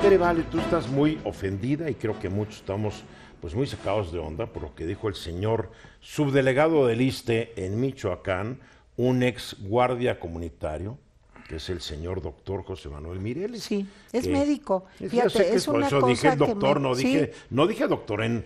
Tere tú estás muy ofendida y creo que muchos estamos pues muy sacados de onda por lo que dijo el señor subdelegado del ISTE en Michoacán, un ex guardia comunitario, que es el señor doctor José Manuel Mireles. Sí, es médico. Fíjate, eso dije doctor, no dije, no dije doctor en,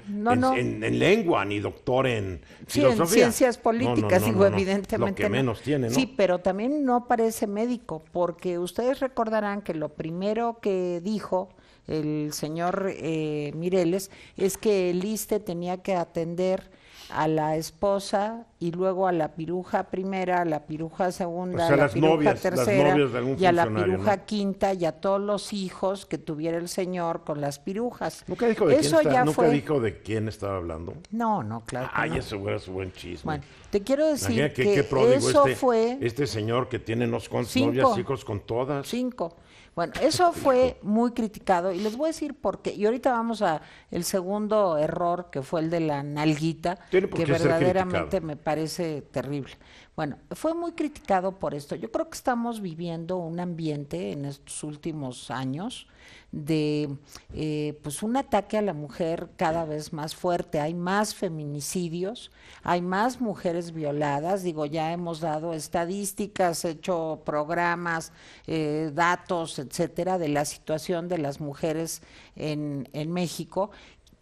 lengua, ni doctor en filosofía. ciencias políticas, evidentemente. que menos tiene, Sí, pero también no parece médico, porque ustedes recordarán que lo primero que dijo el señor eh, Mireles es que el ISTE tenía que atender a la esposa y luego a la piruja primera, a la piruja segunda, a la piruja tercera y a la piruja quinta y a todos los hijos que tuviera el señor con las pirujas. Nunca dijo de, quién, ¿nunca dijo de quién estaba hablando. No, no, claro. Ay, eso su buen chisme. Bueno, te quiero decir que, eso este, fue este señor que tiene novias y hijos con todas. Cinco. Bueno, eso fue muy criticado y les voy a decir por qué. Y ahorita vamos a el segundo error, que fue el de la nalguita, que verdaderamente me parece terrible. Bueno, fue muy criticado por esto. Yo creo que estamos viviendo un ambiente en estos últimos años de eh, pues un ataque a la mujer cada vez más fuerte. Hay más feminicidios, hay más mujeres violadas. Digo, ya hemos dado estadísticas, hecho programas, eh, datos, etcétera, de la situación de las mujeres en, en México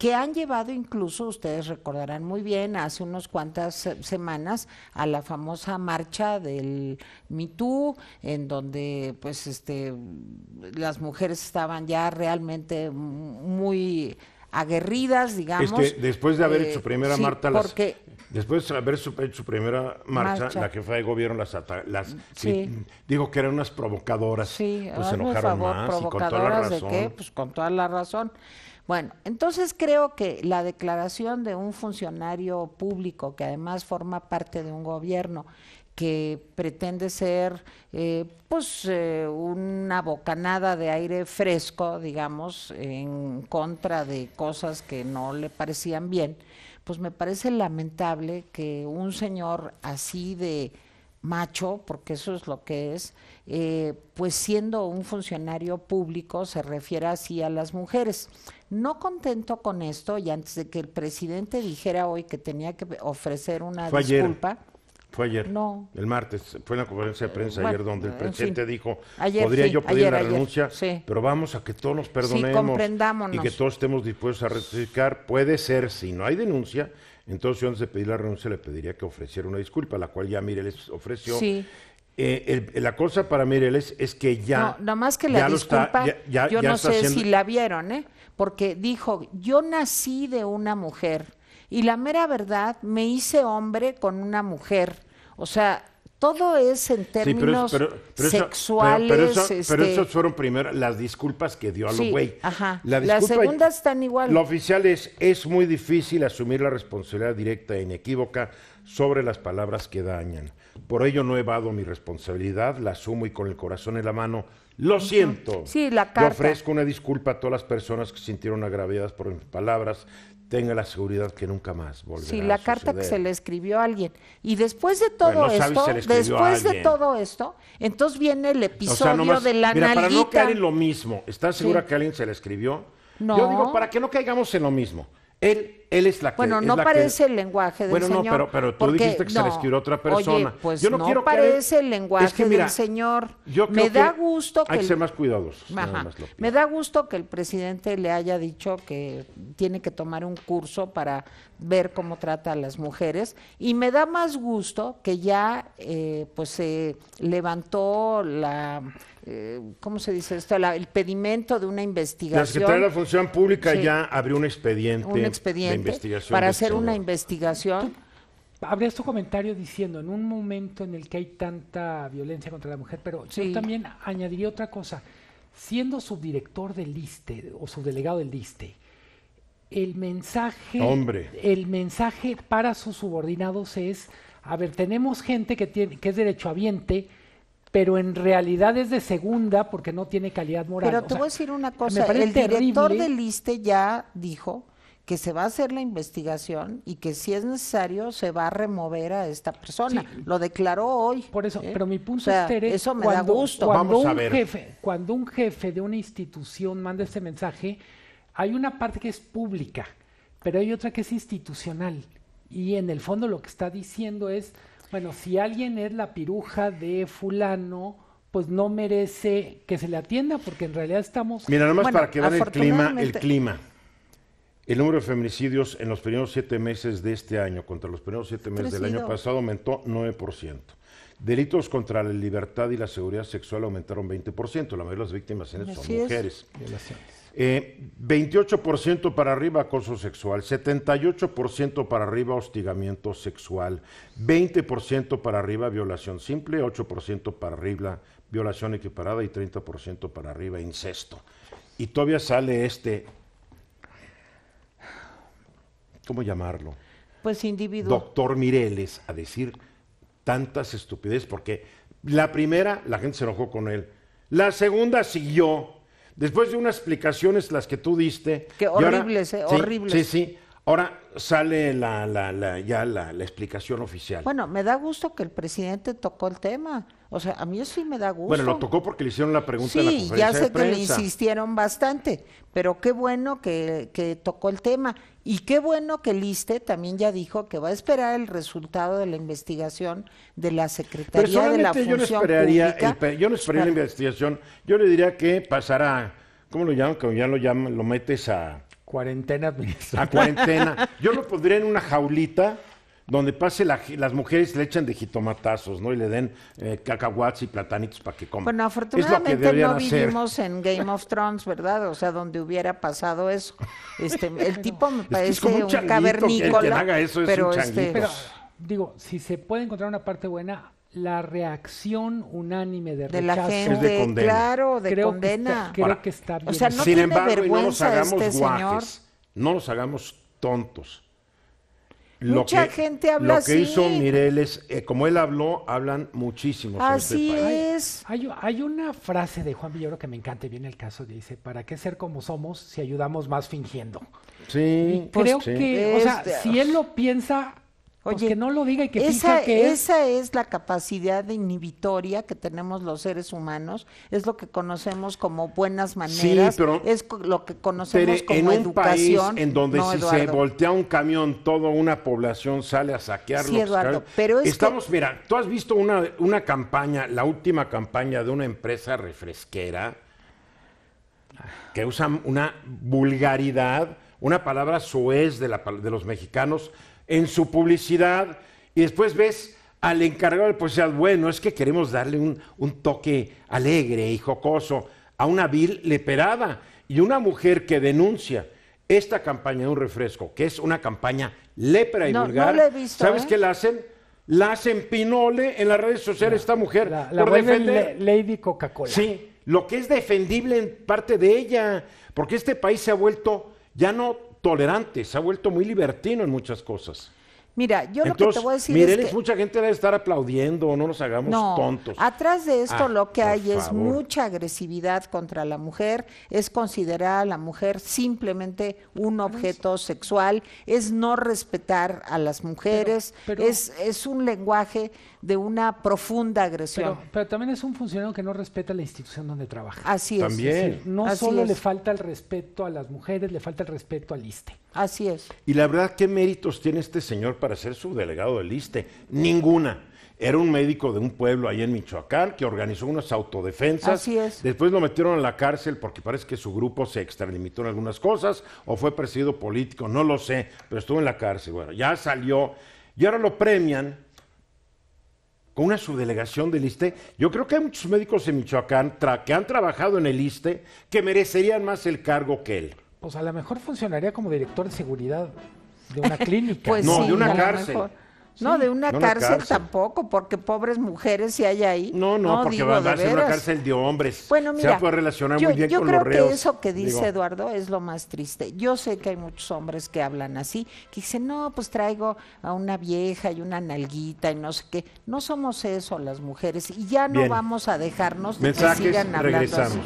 que han llevado incluso, ustedes recordarán muy bien, hace unas cuantas eh, semanas a la famosa marcha del MeToo, en donde pues este las mujeres estaban ya realmente muy aguerridas, digamos. Es que después de haber hecho eh, primera después de haber su, primera marcha, la jefa de gobierno las, las digo que eran unas provocadoras, pues se enojaron más y con toda la razón. ¿de qué? Pues con toda la razón. Bueno, entonces creo que la declaración de un funcionario público que además forma parte de un gobierno que pretende ser eh, pues eh, una bocanada de aire fresco, digamos, en contra de cosas que no le parecían bien, pues me parece lamentable que un señor así de macho, porque eso es lo que es, eh, pues siendo un funcionario público se refiere así a las mujeres. No contento con esto, y antes de que el presidente dijera hoy que tenía que ofrecer una disculpa. Fue ayer. No. El martes. Fue en la conferencia de prensa ayer donde el presidente dijo, podría yo pedir la denuncia, pero vamos a que todos nos perdonemos y que todos estemos dispuestos a rectificar. Puede ser, si no hay denuncia, entonces, antes de pedir la renuncia, le pediría que ofreciera una disculpa, la cual ya Mireles ofreció. Sí. Eh, la cosa para Mireles es que ya. No, nada más que la disculpa, yo no sé si la vieron, ¿eh? Porque dijo: Yo nací de una mujer y la mera verdad, me hice hombre con una mujer. O sea, todo es en términos pero, sexuales. pero, esas este, fueron primero las disculpas que dio a güey. las segundas están igual. Lo oficial es, es muy difícil asumir la responsabilidad directa e inequívoca sobre las palabras que dañan. Por ello no evado mi responsabilidad, la asumo y con el corazón en la mano lo siento. Sí, la carta. Yo ofrezco una disculpa a todas las personas que se sintieron agraviadas por mis palabras tenga la seguridad que nunca más volverá sí, la carta que se le escribió a alguien. Y después de todo esto, después de todo esto, entonces viene el episodio de la mira, Para no caer en lo mismo, ¿estás segura que alguien se le escribió? No. Yo digo, para que no caigamos en lo mismo. Él, él es la que... Bueno, no parece el lenguaje del Señor. Bueno, no, pero, tú dijiste que se otra persona. pues yo no, parece el lenguaje es que, mira, Señor. Yo creo me da gusto Hay que ser más cuidadosos. me da gusto que el presidente le haya dicho que tiene que tomar un curso para ver cómo trata a las mujeres. Y me da más gusto que ya eh, pues se levantó la eh, ¿cómo se dice esto? el pedimento de una investigación. La Secretaría de la Función Pública ya abrió un expediente, un expediente para hacer este una investigación. Habría tu comentario diciendo, en un momento en el que hay tanta violencia contra la mujer, pero yo también añadiría otra cosa. Siendo subdirector del ISTE o subdelegado del ISTE, el mensaje, el mensaje para sus subordinados es, a ver, tenemos gente que, tiene, que es derechohabiente, pero en realidad es de segunda porque no tiene calidad moral. Pero te voy a decir una cosa, el director del ISTE ya dijo que se va a hacer la investigación y que si es necesario se va a remover a esta persona. Lo declaró hoy. Por eso, ¿eh? pero mi punto es, Tere, eso me cuando, da gusto. Cuando un Jefe, cuando un jefe de una institución manda ese mensaje, hay una parte que es pública, pero hay otra que es institucional. Y en el fondo lo que está diciendo es bueno, si alguien es la piruja de fulano, pues no merece que se le atienda, porque en realidad estamos... Mira, nomás para que vean el clima, el clima. El número de feminicidios en los primeros siete meses de este año contra los primeros siete meses del año pasado aumentó 9%. Delitos contra la libertad y la seguridad sexual aumentaron 20%. La mayoría de las víctimas en son mujeres. 28% eh, para arriba acoso sexual, 78% para arriba hostigamiento sexual, 20% para arriba violación simple, 8% para arriba violación equiparada y 30% para arriba incesto. Y todavía sale este, ¿cómo llamarlo? Pues individuo. Doctor Mireles a decir tantas estupideces porque la primera la gente se enojó con él, la segunda siguió Después de unas explicaciones, las que tú diste. Que horribles, eh, horribles. Sí, sí. Ahora sale la, la, ya la, la explicación oficial. Bueno, me da gusto que el presidente tocó el tema. O sea, a mí eso sí me da gusto. Bueno, lo tocó porque le hicieron la pregunta sí, la conferencia ya sé que le insistieron bastante, pero qué bueno que, tocó el tema. Y qué bueno que liste también ya dijo que va a esperar el resultado de la investigación de la Secretaría de la Función yo no esperaría yo no esperaría la investigación. Yo le diría que pasará, ¿cómo lo llaman? Que ya lo llaman, lo metes a... Cuarentena administrativa. A cuarentena. yo lo pondría en una jaulita donde pase las mujeres le echan de jitomatazos, ¿no? Y le den eh, cacahuates y platanitos para que coman. Bueno, afortunadamente no vivimos en Game of Thrones, ¿verdad? O sea, donde hubiera pasado eso. Este, el tipo me parece un, un cavernícola. Que haga eso es pero, un este... digo, si se puede encontrar una parte buena, la reacción unánime de, rechazo. la gente, de condena. claro, de condena. creo que está bien. O sea, no Sin embargo, no nos hagamos este guajes, no nos hagamos tontos. Lo Mucha que, gente habla así. Lo que hizo Mireles, eh, como él habló, hablan muchísimo. Este así es. Hay, una frase de Juan Villoro que me encanta y viene el caso dice, ¿para qué ser como somos si ayudamos más fingiendo? Sí. creo pues que, o sea, este, si él lo piensa, pues Oye, no lo diga y que esa, que es... esa es la capacidad inhibitoria que tenemos los seres humanos, es lo que conocemos como buenas maneras, sí, pero, es lo que conocemos como en un País en donde si se voltea un camión, toda una población sale a saquear Sí, pues, Eduardo, pero es estamos, mira, tú has visto una, campaña, la última campaña de una empresa refresquera que usa una vulgaridad, una palabra suez de los mexicanos en su publicidad y después ves al encargado de publicidad, bueno, es que queremos darle un, toque alegre y jocoso a una vil leperada y una mujer que denuncia esta campaña de un refresco, que es una campaña lepra y vulgar, ¿sabes ¿eh? qué la hacen? La hacen pinole en las redes sociales esta mujer. La, por defender... Lady Coca-Cola. Sí, lo que es defendible en parte de ella, porque este país se ha vuelto ya no tolerante, se ha vuelto muy libertino en muchas cosas. Mira, yo lo que te voy a decir es que... mucha gente debe estar aplaudiendo, no nos hagamos tontos. Atrás de esto ah, lo que hay es mucha agresividad contra la mujer, es considerar a la mujer simplemente un objeto sexual, es no respetar a las mujeres, Es, es un lenguaje de una profunda agresión. Pero, también es un funcionario que no respeta la institución donde trabaja. Así es. También. no solo le falta el respeto a las mujeres, le falta el respeto al ISTE. Así es. Y la verdad, ¿qué méritos tiene este señor para ser subdelegado del ISTE? Ninguna. Era un médico de un pueblo ahí en Michoacán que organizó unas autodefensas. Así es. Después lo metieron a la cárcel porque parece que su grupo se extralimitó en algunas cosas o fue presidido político, no lo sé, pero estuvo en la cárcel. Bueno, ya salió y ahora lo premian con una subdelegación del ISTE. Yo creo que hay muchos médicos en Michoacán que han trabajado en el ISTE que merecerían más el cargo que él. Pues a lo mejor funcionaría como director de seguridad de una clínica. Pues no, de una cárcel. No, de una, cárcel, tampoco, porque pobres mujeres si hay ahí. No, no, porque va a ser una cárcel de hombres. Bueno, mira, relacionar yo, muy bien con creo que eso que dice Eduardo es lo más triste. Yo sé que hay muchos hombres que hablan así, que dicen, no, pues traigo a una vieja y una nalguita y no sé qué. No somos eso las mujeres y ya no vamos a dejarnos que sigan hablando